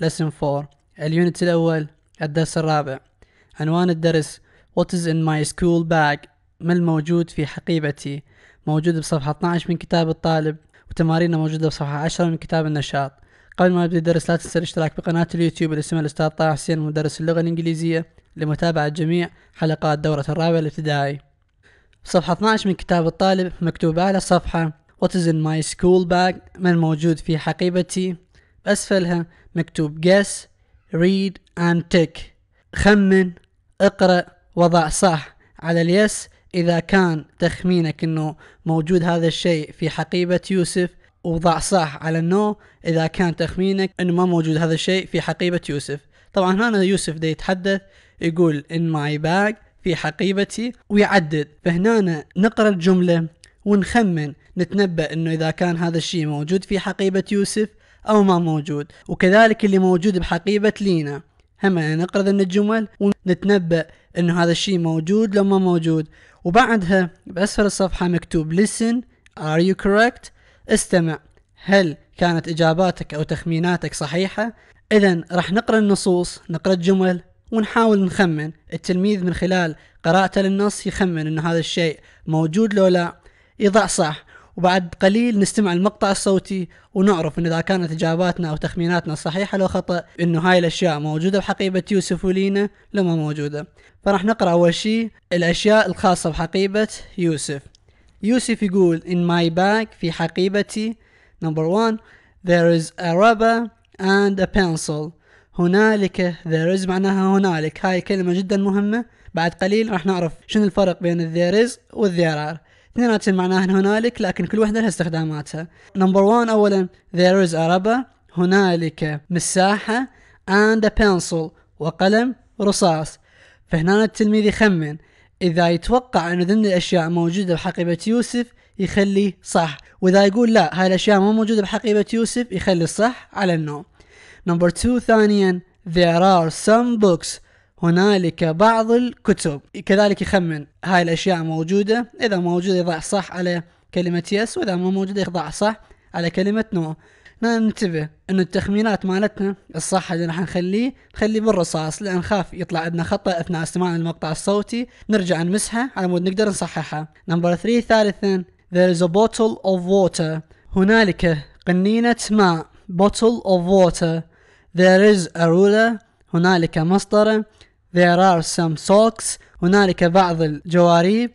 لسن 4 اليونت الأول الدرس الرابع عنوان الدرس What is in my school bag ما الموجود في حقيبتي موجود بصفحة 12 من كتاب الطالب وتمارينه موجودة بصفحة 10 من كتاب النشاط قبل ما نبدأ الدرس لا تنسى الاشتراك بقناة اليوتيوب اللي اسمها الأستاذ طه حسين مدرس اللغة الإنجليزية لمتابعة جميع حلقات دورة الرابع الابتدائي صفحة 12 من كتاب الطالب مكتوب على الصفحة What is in my school bag ما الموجود في حقيبتي أسفلها مكتوب guess read and tick خمن اقرأ وضع صح على اليس إذا كان تخمينك أنه موجود هذا الشيء في حقيبة يوسف وضع صح على النو إذا كان تخمينك أنه ما موجود هذا الشيء في حقيبة يوسف طبعا هنا يوسف ده يتحدث يقول in my bag في حقيبتي ويعدد فهنا نقرأ الجملة ونخمن نتنبأ أنه إذا كان هذا الشيء موجود في حقيبة يوسف أو ما موجود وكذلك اللي موجود بحقيبة لينا هم نقرأ من الجمل ونتنبأ أنه هذا الشيء موجود لو ما موجود وبعدها بأسفل الصفحة مكتوب listen are you correct استمع هل كانت إجاباتك أو تخميناتك صحيحة إذا راح نقرأ النصوص نقرأ الجمل ونحاول نخمن التلميذ من خلال قراءته للنص يخمن أن هذا الشيء موجود لو لا يضع صح وبعد قليل نستمع المقطع الصوتي ونعرف ان اذا كانت اجاباتنا او تخميناتنا صحيحه لو خطا انه هاي الاشياء موجوده بحقيبه يوسف ولينا لما موجوده فراح نقرا اول شيء الاشياء الخاصه بحقيبه يوسف يوسف يقول in my bag في حقيبتي number one there is a rubber and a pencil هنالك there is معناها هنالك هاي كلمة جدا مهمة بعد قليل راح نعرف شنو الفرق بين there is و there are اثنيناتهم معناهن هنالك لكن كل وحده لها استخداماتها نمبر 1 اولا there is a rubber هنالك مساحه and a pencil وقلم رصاص فهنا التلميذ يخمن اذا يتوقع انه ضمن الاشياء موجوده بحقيبه يوسف يخلي صح واذا يقول لا هاي الاشياء مو موجوده بحقيبه يوسف يخلي الصح على النوم نمبر 2 ثانيا there are some books هنالك بعض الكتب كذلك يخمن هاي الأشياء موجودة إذا موجودة يضع صح على كلمة يس وإذا ما موجودة يضع صح على كلمة نو ننتبه أن التخمينات مالتنا الصح اللي راح نخليه نخليه بالرصاص لأن خاف يطلع عندنا خطأ أثناء استماع المقطع الصوتي نرجع نمسحه على مود نقدر نصححها نمبر 3 ثالثا there is a bottle of water هنالك قنينة ماء bottle of water there is a ruler هنالك مصدر There are some socks هنالك بعض الجواريب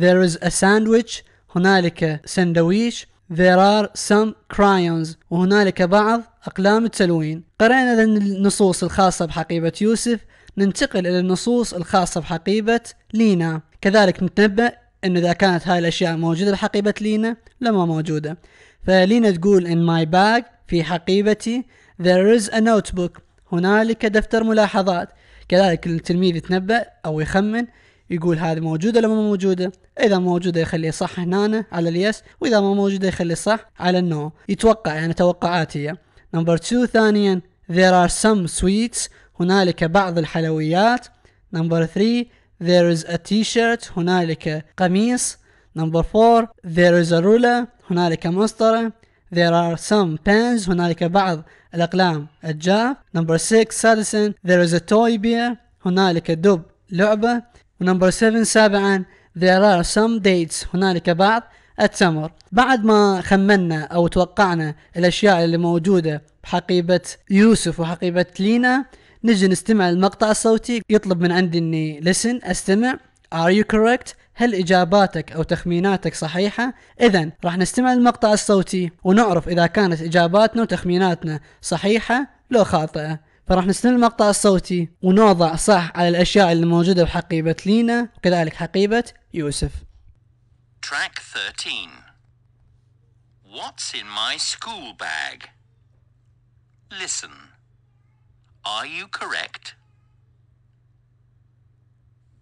There is a sandwich هنالك سندويش There are some crayons وهنالك بعض أقلام التلوين قرأنا النصوص الخاصة بحقيبة يوسف ننتقل إلى النصوص الخاصة بحقيبة لينا كذلك نتنبأ أن إذا كانت هاي الأشياء موجودة بحقيبة لينا لما موجودة فلينا تقول in my bag في حقيبتي there is a notebook هنالك دفتر ملاحظات كذلك التلميذ يتنبأ أو يخمن يقول هذه موجودة ولا مو موجودة إذا موجودة يخليه صح هنا على اليس وإذا ما موجودة يخليه صح على النو يتوقع يعني توقعات هي نمبر 2 ثانيا there are some sweets هنالك بعض الحلويات نمبر 3 there is a t-shirt هنالك قميص نمبر 4 there is a ruler هنالك مسطرة There are some pens هنالك بعض الأقلام الجاف Number 6 سادسا There is a toy bear هنالك دب لعبة number 7 سابعا There are some dates هنالك بعض التمر بعد ما خمنا أو توقعنا الأشياء اللي موجودة بحقيبة يوسف وحقيبة لينا نجي نستمع المقطع الصوتي يطلب من عندي اني listen استمع are you correct هل إجاباتك أو تخميناتك صحيحة؟ إذا راح نستمع للمقطع الصوتي ونعرف إذا كانت إجاباتنا وتخميناتنا صحيحة لو خاطئة فراح نستمع المقطع الصوتي ونوضع صح على الأشياء اللي موجودة بحقيبة لينا وكذلك حقيبة يوسف Track 13 What's in my school bag? Listen. Are you correct?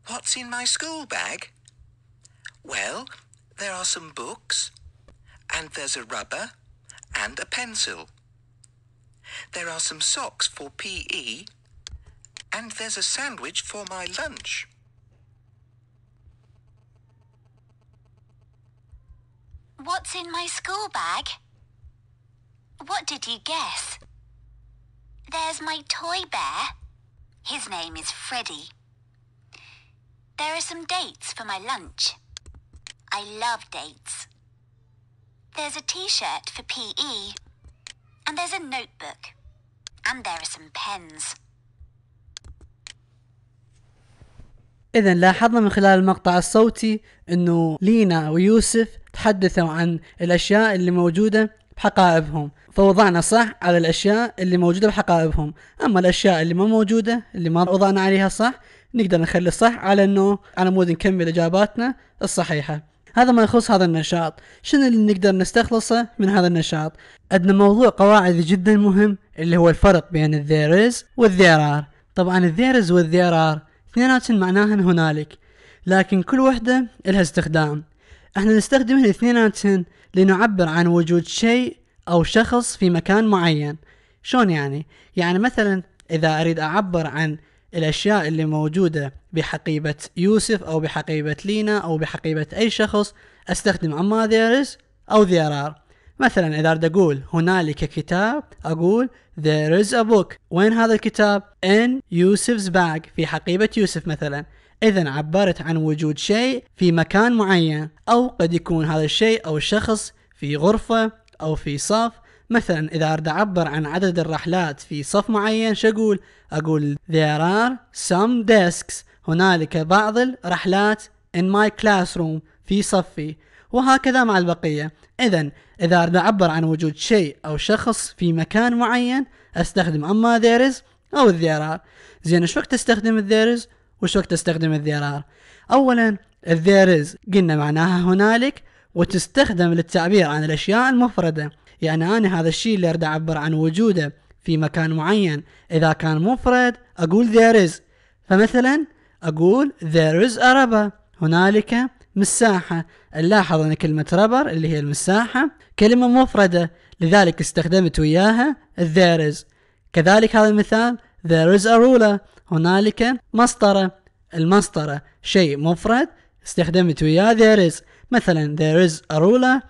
What's in my school bag? Well, there are some books, and there's a rubber, and a pencil. There are some socks for PE, and there's a sandwich for my lunch. What's in my school bag? What did you guess? There's my toy bear. His name is Freddy. There are some dates for my lunch. I love dates. There's a t shirt for PE, and there's a notebook, and there are some pens. إذا لاحظنا من خلال المقطع الصوتي أنه لينا ويوسف تحدثوا عن الأشياء اللي موجودة بحقائبهم فوضعنا صح على الأشياء اللي موجودة بحقائبهم أما الأشياء اللي ما موجودة اللي ما وضعنا عليها صح نقدر نخلي صح على أنه على مود نكمل إجاباتنا الصحيحة هذا ما يخص هذا النشاط شنو اللي نقدر نستخلصه من هذا النشاط عندنا موضوع قواعد جدا مهم اللي هو الفرق بين there is والthere are طبعا there is والthere are اثنيناتهم معناهن هنالك لكن كل وحدة لها استخدام احنا نستخدم الاثنيناتهم لنعبر عن وجود شيء او شخص في مكان معين شلون يعني يعني مثلا اذا اريد اعبر عن الاشياء اللي موجودة بحقيبة يوسف أو بحقيبة لينا أو بحقيبة أي شخص أستخدم أما there is أو there are مثلا إذا أريد أقول هنالك كتاب أقول there is a book وين هذا الكتاب in Yusuf's bag في حقيبة يوسف مثلا إذا عبرت عن وجود شيء في مكان معين أو قد يكون هذا الشيء أو الشخص في غرفة أو في صف مثلا إذا أريد أعبر عن عدد الرحلات في صف معين شو أقول؟ أقول there are some desks هنالك بعض الرحلات in my classroom في صفي وهكذا مع البقية إذا إذا أريد أعبر عن وجود شيء أو شخص في مكان معين أستخدم أما there is أو there are زين إيش وقت تستخدم there is وإيش وقت تستخدم there are أولا there is قلنا معناها هنالك وتستخدم للتعبير عن الأشياء المفردة يعني أنا هذا الشيء اللي أريد أعبر عن وجوده في مكان معين إذا كان مفرد أقول there is فمثلا أقول there is a rubber هنالك مساحة نلاحظ أن كلمة rubber اللي هي المساحة كلمة مفردة لذلك استخدمت وياها there is كذلك هذا المثال there is a ruler هنالك مسطرة المسطرة شيء مفرد استخدمت وياه there is مثلا there is a ruler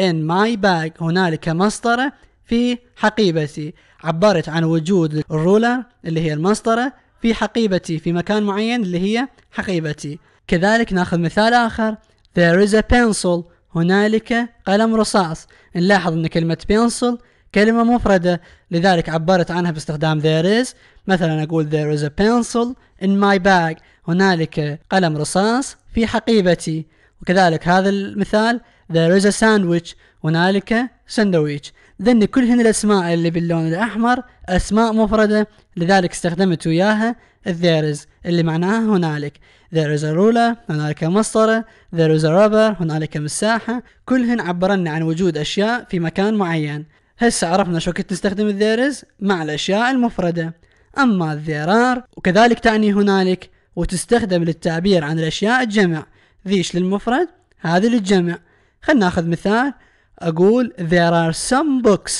in my bag هنالك مسطرة في حقيبتي عبرت عن وجود الرولر اللي هي المسطرة في حقيبتي في مكان معين اللي هي حقيبتي كذلك ناخذ مثال آخر there is a pencil هنالك قلم رصاص نلاحظ أن كلمة pencil كلمة مفردة لذلك عبرت عنها باستخدام there is مثلا أقول there is a pencil in my bag هنالك قلم رصاص في حقيبتي وكذلك هذا المثال there is a sandwich هنالك سندويتش ذن كلهن الأسماء اللي باللون الأحمر أسماء مفردة لذلك استخدمت وياها there is اللي معناها هنالك there is a ruler هنالك مسطرة there is a rubber هنالك مساحة كلهن عبرن عن وجود أشياء في مكان معين هسه عرفنا شو كنت نستخدم there is مع الأشياء المفردة أما there are وكذلك تعني هنالك وتستخدم للتعبير عن الأشياء الجمع ذيش للمفرد هذه للجمع خلنا ناخذ مثال أقول there are some books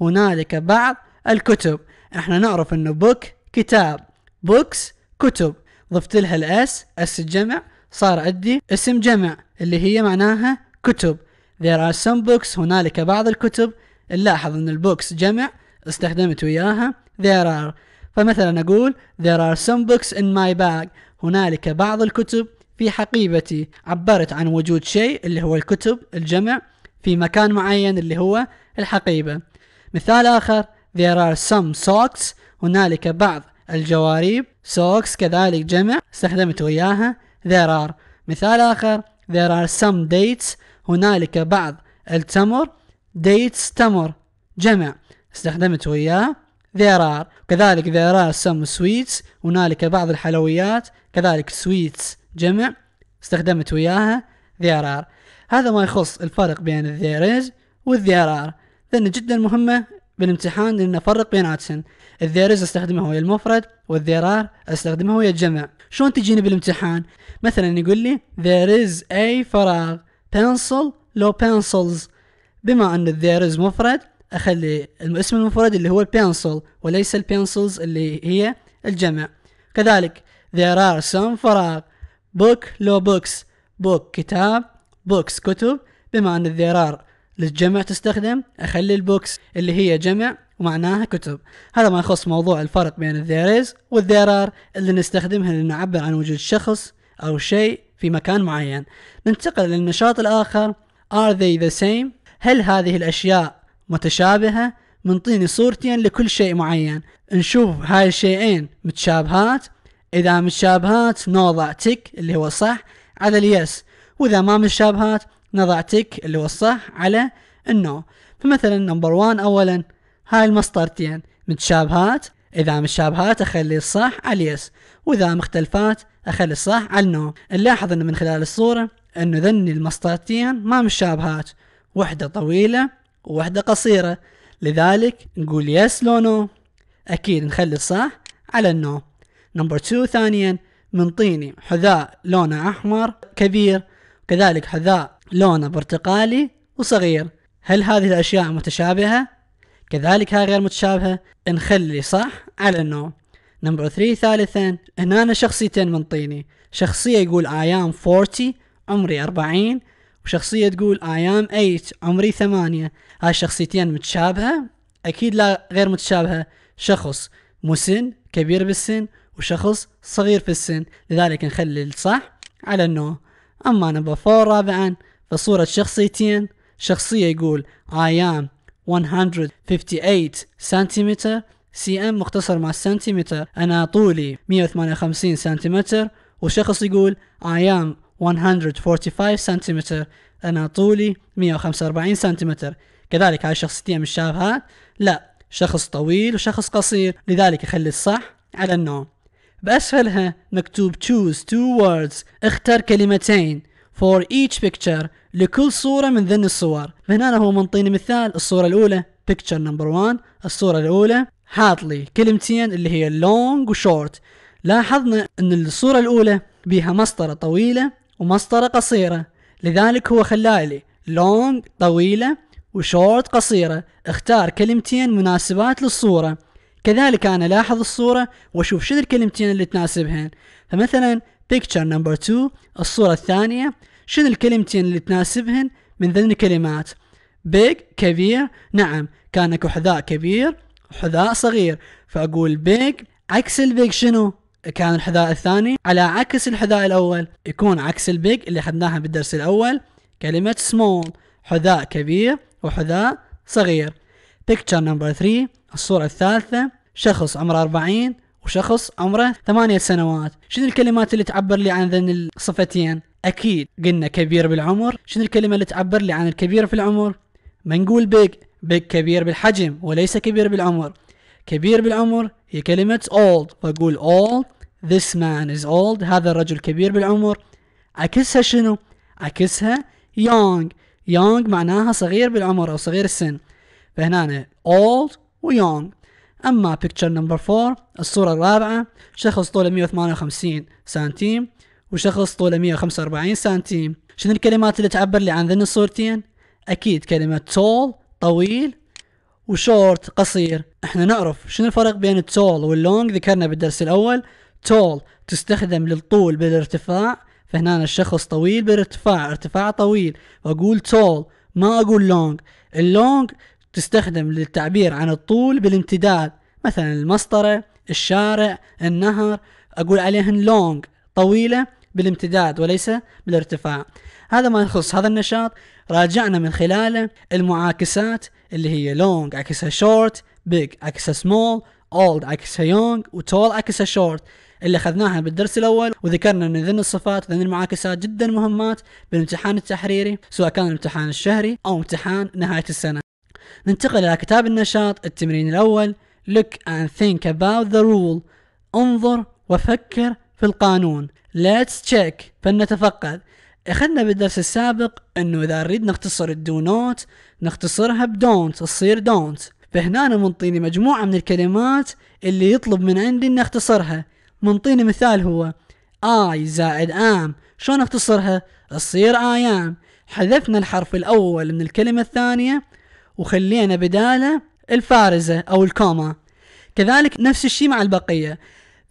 هنالك بعض الكتب احنا نعرف انه book كتاب books كتب ضفت لها الاس اس الجمع صار عندي اسم جمع اللي هي معناها كتب there are some books هنالك بعض الكتب نلاحظ ان البوكس جمع استخدمت وياها there are فمثلا أقول there are some books in my bag هنالك بعض الكتب في حقيبتي عبرت عن وجود شيء اللي هو الكتب الجمع في مكان معين اللي هو الحقيبة مثال آخر there are some socks هنالك بعض الجواريب socks كذلك جمع استخدمت وياها there are مثال آخر there are some dates هنالك بعض التمر dates تمر جمع استخدمت وياه there are كذلك there are some sweets هنالك بعض الحلويات كذلك sweets جمع استخدمت وياها there are هذا ما يخص الفرق بين is از there are لأن جدا مهمة بالامتحان ان افرق بين عادسن there is استخدمها ويا المفرد there are استخدمها ويا الجمع شلون تجيني بالامتحان مثلا يقول لي there is a فراغ pencil لو pencils بما ان there is مفرد اخلي الاسم المفرد اللي هو pencil وليس pencils اللي هي الجمع كذلك there are some فراغ book لو books book كتاب بوكس كتب بما ان الذرار للجمع تستخدم اخلي البوكس اللي هي جمع ومعناها كتب هذا ما يخص موضوع الفرق بين الذيريز والذرار اللي نستخدمها لنعبر عن وجود شخص او شيء في مكان معين ننتقل للنشاط الاخر are they the same هل هذه الاشياء متشابهة منطيني صورتين لكل شيء معين نشوف هاي الشيئين متشابهات اذا متشابهات نوضع تك اللي هو صح على اليس واذا ما متشابهات نضع تك اللي هو الصح على النو فمثلا نمبر 1 اولا هاي المسطرتين متشابهات اذا متشابهات اخلي الصح على اليس واذا مختلفات اخلي الصح على النو نلاحظ انه من خلال الصورة انه ذني المسطرتين ما متشابهات وحدة طويلة ووحدة قصيرة لذلك نقول يس لو نو اكيد نخلي الصح على النو نمبر 2 ثانيا منطيني حذاء لونه احمر كبير كذلك حذاء لونه برتقالي وصغير هل هذه الأشياء متشابهة؟ كذلك هاي غير متشابهة نخلي صح على النوع نمبر 3 ثالثا هنا أنا شخصيتين من طيني شخصية يقول I am 40 عمري 40 وشخصية تقول I am 8 عمري 8 هاي الشخصيتين متشابهة أكيد لا غير متشابهة شخص مسن كبير بالسن وشخص صغير في السن لذلك نخلي الصح على النوع أما نمبر فور رابعا فصورة شخصيتين شخصية يقول I am 158 سنتيمتر سي ام مختصر مع السنتيمتر أنا طولي 158 سنتيمتر وشخص يقول I am 145 سنتيمتر أنا طولي 145 سنتيمتر كذلك هاي الشخصيتين مش شابهات لا شخص طويل وشخص قصير لذلك خلي الصح على النوم بأسفلها مكتوب choose two words اختر كلمتين for each picture لكل صورة من ذن الصور فهنا هو منطيني مثال الصورة الأولى picture number one الصورة الأولى حاط لي كلمتين اللي هي long وشورت لاحظنا أن الصورة الأولى بها مسطرة طويلة ومسطرة قصيرة لذلك هو خلالي long طويلة وشورت قصيرة اختار كلمتين مناسبات للصورة كذلك أنا ألاحظ الصورة وأشوف شنو الكلمتين اللي تناسبهن فمثلا picture number 2 الصورة الثانية شنو الكلمتين اللي تناسبهن من ذن الكلمات big كبير نعم كان اكو حذاء كبير وحذاء صغير فأقول big عكس البيج شنو؟ كان الحذاء الثاني على عكس الحذاء الأول يكون عكس البيج اللي أخذناها بالدرس الأول كلمة small حذاء كبير وحذاء صغير picture number 3 الصورة الثالثة شخص عمره 40 وشخص عمره 8 سنوات شنو الكلمات اللي تعبر لي عن ذن الصفتين اكيد قلنا كبير بالعمر شنو الكلمة اللي تعبر لي عن الكبير في العمر ما نقول بيج بيج كبير بالحجم وليس كبير بالعمر كبير بالعمر هي كلمة old فأقول old this man is old هذا الرجل كبير بالعمر عكسها شنو عكسها young young معناها صغير بالعمر أو صغير السن فهنا old ويونغ أما بيكتشر نمبر 4 الصورة الرابعة شخص طوله 158 سنتيم وشخص طوله 145 سنتيم شنو الكلمات اللي تعبر لي عن ذن الصورتين؟ أكيد كلمة tall طويل وشورت قصير احنا نعرف شنو الفرق بين التول واللونج ذكرنا بالدرس الأول تول تستخدم للطول بالارتفاع فهنا الشخص طويل بالارتفاع ارتفاع طويل واقول تول ما اقول لونج اللونج تستخدم للتعبير عن الطول بالامتداد مثلا المسطرة الشارع النهر أقول عليهن لونج طويلة بالامتداد وليس بالارتفاع هذا ما يخص هذا النشاط راجعنا من خلاله المعاكسات اللي هي لونج عكسها شورت بيج عكسها سمول اولد عكسها يونج وتول عكسها شورت اللي اخذناها بالدرس الاول وذكرنا ان ذن الصفات ذن المعاكسات جدا مهمات بالامتحان التحريري سواء كان الامتحان الشهري او امتحان نهايه السنه ننتقل إلى كتاب النشاط التمرين الأول Look and think about the rule انظر وفكر في القانون Let's check فلنتفقد اخذنا بالدرس السابق انه اذا نريد نختصر الدو نوت نختصرها بدونت تصير دونت فهنا منطيني مجموعة من الكلمات اللي يطلب من عندي ان اختصرها منطيني مثال هو I زائد am شلون اختصرها تصير I am حذفنا الحرف الاول من الكلمة الثانية وخلينا بداله الفارزة أو الكوما كذلك نفس الشيء مع البقية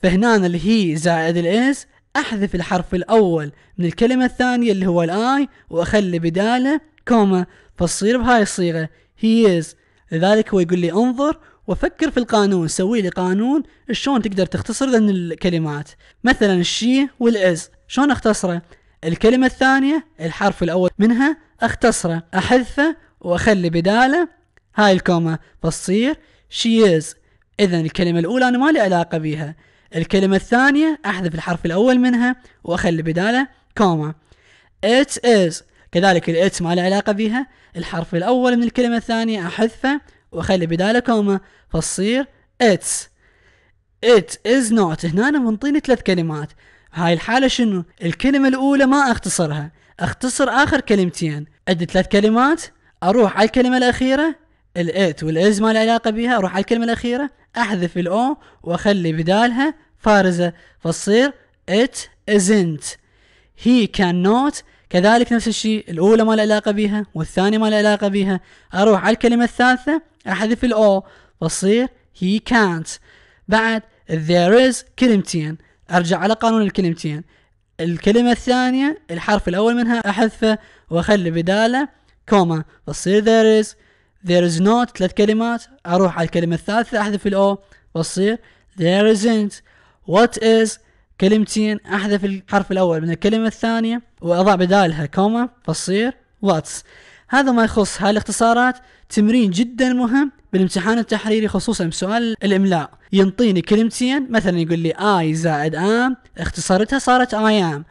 فهنا اللي هي زائد الاس احذف الحرف الاول من الكلمة الثانية اللي هو الاي واخلي بداله كوما فتصير بهاي الصيغة هي از لذلك هو يقول لي انظر وفكر في القانون سوي لي قانون شلون تقدر تختصر ذن الكلمات مثلا الشي والاز شلون اختصره الكلمة الثانية الحرف الاول منها اختصره احذفه واخلي بداله هاي الكومة فتصير she is اذا الكلمة الاولى انا ما لي علاقة بيها الكلمة الثانية احذف الحرف الاول منها واخلي بداله كومة it is كذلك الات ما لي علاقة بيها الحرف الأول من الكلمة الثانية أحذفه وأخلي بداله كومة فتصير its it is not هنا أنا منطيني ثلاث كلمات هاي الحالة شنو الكلمة الأولى ما أختصرها أختصر آخر كلمتين عندي ثلاث كلمات اروح على الكلمه الاخيره الات والاز ما له علاقه بها اروح على الكلمه الاخيره احذف الاو واخلي بدالها فارزه فتصير it isn't he cannot كذلك نفس الشيء الاولى ما له علاقه بها والثانيه ما له علاقه بها اروح على الكلمه الثالثه احذف الاو فتصير he can't بعد there is كلمتين ارجع على قانون الكلمتين الكلمة الثانية الحرف الأول منها أحذفه وأخلي بداله كوما بصير there is there is not ثلاث كلمات اروح على الكلمة الثالثة احذف الاو بصير there isn't what is كلمتين احذف الحرف الاول من الكلمة الثانية واضع بدالها كوما بصير what's هذا ما يخص هالاختصارات تمرين جدا مهم بالامتحان التحريري خصوصا بسؤال الاملاء ينطيني كلمتين مثلا يقول لي اي زائد ام اختصارتها صارت اي ام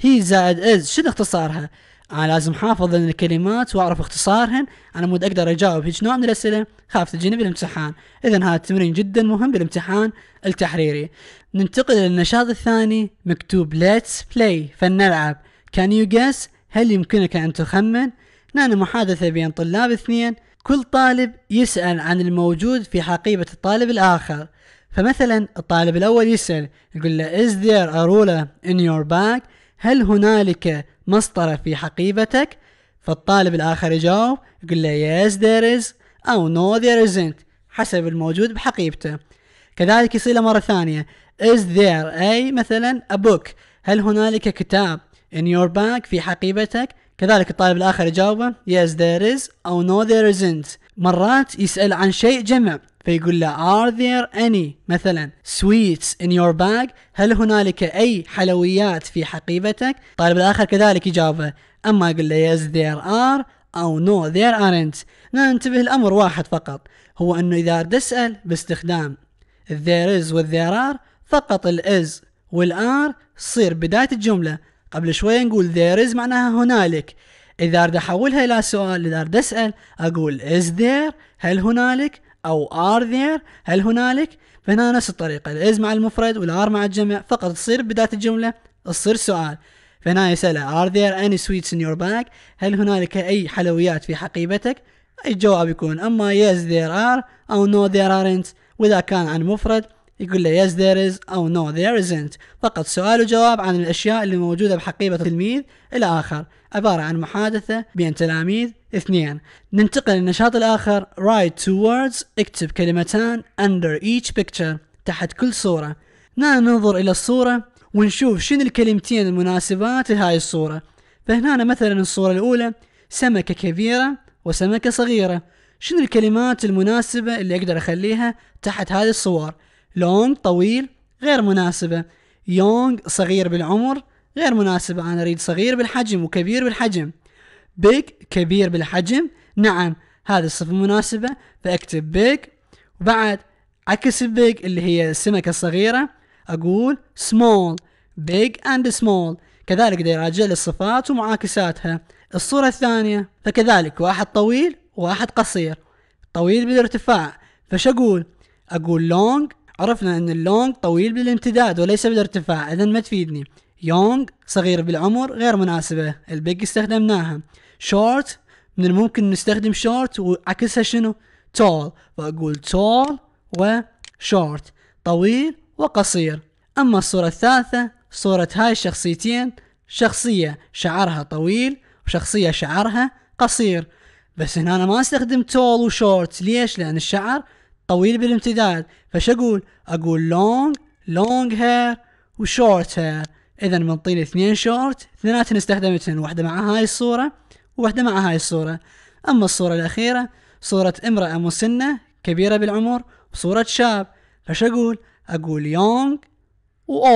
هي زائد از شنو اختصارها انا لازم حافظ الكلمات واعرف اختصارهن على مود اقدر اجاوب هيج نوع من الاسئله خاف تجيني بالامتحان اذا هذا التمرين جدا مهم بالامتحان التحريري ننتقل للنشاط الثاني مكتوب ليتس بلاي فلنلعب كان يو جيس هل يمكنك ان تخمن نحن محادثه بين طلاب اثنين كل طالب يسأل عن الموجود في حقيبة الطالب الآخر فمثلا الطالب الأول يسأل يقول له is there a ruler in your bag هل هنالك مسطرة في حقيبتك فالطالب الآخر يجاوب يقول له yes there is أو no there isn't حسب الموجود بحقيبته كذلك يصير مرة ثانية is there أي مثلا a book هل هنالك كتاب in your bag في حقيبتك كذلك الطالب الآخر يجاوبه yes there is أو no there isn't مرات يسأل عن شيء جمع فيقول له are there any مثلا sweets in your bag هل هنالك أي حلويات في حقيبتك طالب الآخر كذلك إجابة أما أقول له yes there are أو no there aren't ننتبه الأمر واحد فقط هو أنه إذا تسأل باستخدام there is there are فقط ال is وال are تصير بداية الجملة قبل شوية نقول there is معناها هنالك إذا أريد أحولها إلى سؤال إذا أريد أسأل أقول is there هل هنالك أو are there هل هنالك فهنا نفس الطريقة الإز مع المفرد والآر مع الجمع فقط تصير بداية الجملة تصير سؤال فهنا يسأله are there any sweets in your bag هل هنالك أي حلويات في حقيبتك الجواب يكون أما yes there are أو no there aren't وإذا كان عن مفرد يقول له yes there is أو no there isn't فقط سؤال وجواب عن الأشياء اللي موجودة بحقيبة التلميذ إلى آخر عبارة عن محادثة بين تلاميذ اثنين ننتقل للنشاط الآخر write two words اكتب كلمتان under each picture تحت كل صورة ننظر إلى الصورة ونشوف شنو الكلمتين المناسبات لهاي الصورة فهنا مثلا الصورة الأولى سمكة كبيرة وسمكة صغيرة شنو الكلمات المناسبة اللي أقدر أخليها تحت هذه الصور لونج طويل غير مناسبة يونج صغير بالعمر غير مناسبة أنا أريد صغير بالحجم وكبير بالحجم بيج كبير بالحجم نعم هذه الصفة مناسبة فاكتب بيج وبعد عكس البيج اللي هي السمكة الصغيرة أقول small big and small كذلك دي يراجع لي الصفات ومعاكساتها الصورة الثانية فكذلك واحد طويل وواحد قصير طويل بالارتفاع فش أقول أقول long عرفنا أن اللونج طويل بالامتداد وليس بالارتفاع إذا ما تفيدني يونغ صغير بالعمر غير مناسبة البيج استخدمناها شورت من الممكن نستخدم شورت وعكسها شنو تول فأقول تول وشورت طويل وقصير أما الصورة الثالثة صورة هاي الشخصيتين شخصية شعرها طويل وشخصية شعرها قصير بس هنا أنا ما استخدم تول وشورت ليش لأن الشعر طويل بالامتداد فش أقول أقول لونج لونج هير وشورت هير اذا من اثنين شورت اثنيناتهم استخدمتهم واحده مع هاي الصوره وواحده مع هاي الصوره اما الصوره الاخيره صوره امراه مسنه كبيره بالعمر وصوره شاب فش اقول اقول يونغ و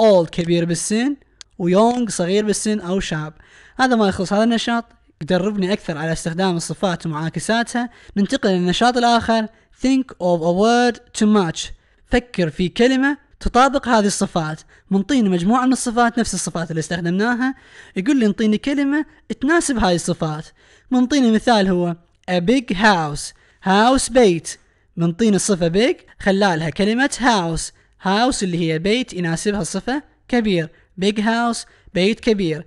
اولد كبير بالسن ويونغ صغير بالسن او شاب هذا ما يخلص هذا النشاط يدربني أكثر على استخدام الصفات ومعاكساتها ننتقل للنشاط الآخر Think of a word to match فكر في كلمة تطابق هذه الصفات منطيني مجموعة من الصفات نفس الصفات اللي استخدمناها يقول لي انطيني كلمة تناسب هاي الصفات منطيني مثال هو a big house house بيت منطيني الصفة big خلالها كلمة house house اللي هي بيت يناسبها الصفة كبير big house بيت كبير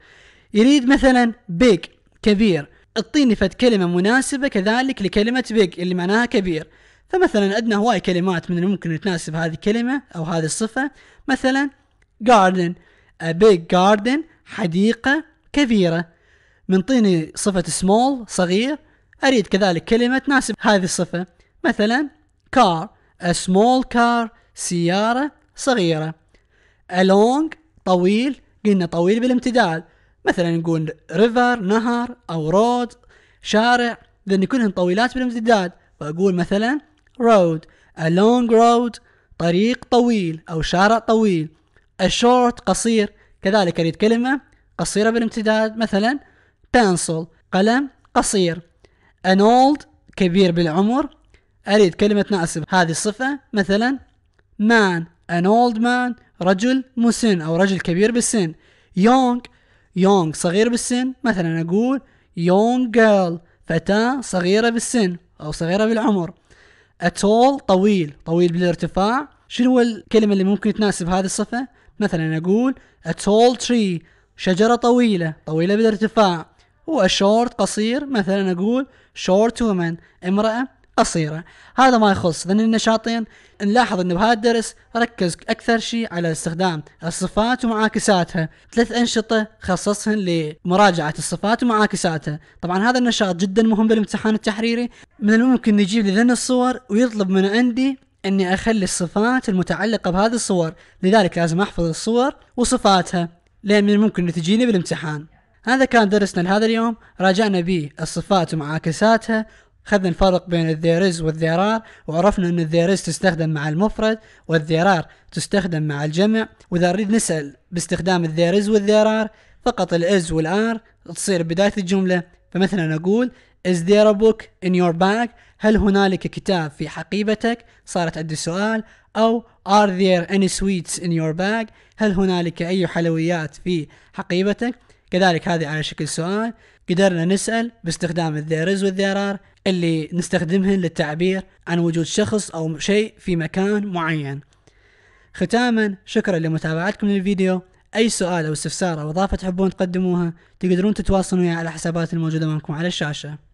يريد مثلا big كبير اعطيني فد كلمة مناسبة كذلك لكلمة big اللي معناها كبير فمثلا عندنا هواي كلمات من الممكن تناسب هذه الكلمة أو هذه الصفة مثلا garden a big garden حديقة كبيرة منطيني صفة small صغير أريد كذلك كلمة تناسب هذه الصفة مثلا car a small car سيارة صغيرة a long طويل قلنا طويل بالامتداد مثلا نقول river نهر أو road شارع لأن كلهم طويلات بالامتداد فأقول مثلا road a long road طريق طويل أو شارع طويل a short قصير كذلك أريد كلمة قصيرة بالامتداد مثلا pencil قلم قصير an old كبير بالعمر أريد كلمة تناسب هذه الصفة مثلا man an old man رجل مسن أو رجل كبير بالسن young young صغير بالسن مثلا أقول young girl فتاة صغيرة بالسن أو صغيرة بالعمر اتول طويل طويل بالارتفاع شنو هو الكلمة اللي ممكن تناسب هذه الصفة مثلا أقول a tall tree شجرة طويلة طويلة بالارتفاع و a short قصير مثلا أقول short woman امرأة قصيرة هذا ما يخص لأن النشاطين نلاحظ أنه بهذا الدرس ركز أكثر شيء على استخدام الصفات ومعاكساتها ثلاث أنشطة خصصهن لمراجعة الصفات ومعاكساتها طبعا هذا النشاط جدا مهم بالامتحان التحريري من الممكن نجيب لذن الصور ويطلب من عندي أني أخلي الصفات المتعلقة بهذه الصور لذلك لازم أحفظ الصور وصفاتها لأن من الممكن تجيني بالامتحان هذا كان درسنا لهذا اليوم راجعنا به الصفات ومعاكساتها خذنا الفرق بين الذيرز والذيرار وعرفنا ان الذيرز تستخدم مع المفرد والذيرار تستخدم مع الجمع واذا نريد نسأل باستخدام الذيرز والذيرار فقط الاز والار تصير بداية الجملة فمثلا اقول Is there a book in your bag? هل هنالك كتاب في حقيبتك؟ صارت عندي سؤال أو Are there any sweets in your bag? هل هنالك أي حلويات في حقيبتك؟ كذلك هذه على شكل سؤال قدرنا نسأل باستخدام الذيرز there is اللي نستخدمهن للتعبير عن وجود شخص أو شيء في مكان معين ختاما شكرا لمتابعتكم للفيديو أي سؤال أو استفسار أو إضافة تحبون تقدموها تقدرون تتواصلون على حسابات الموجودة أمامكم على الشاشة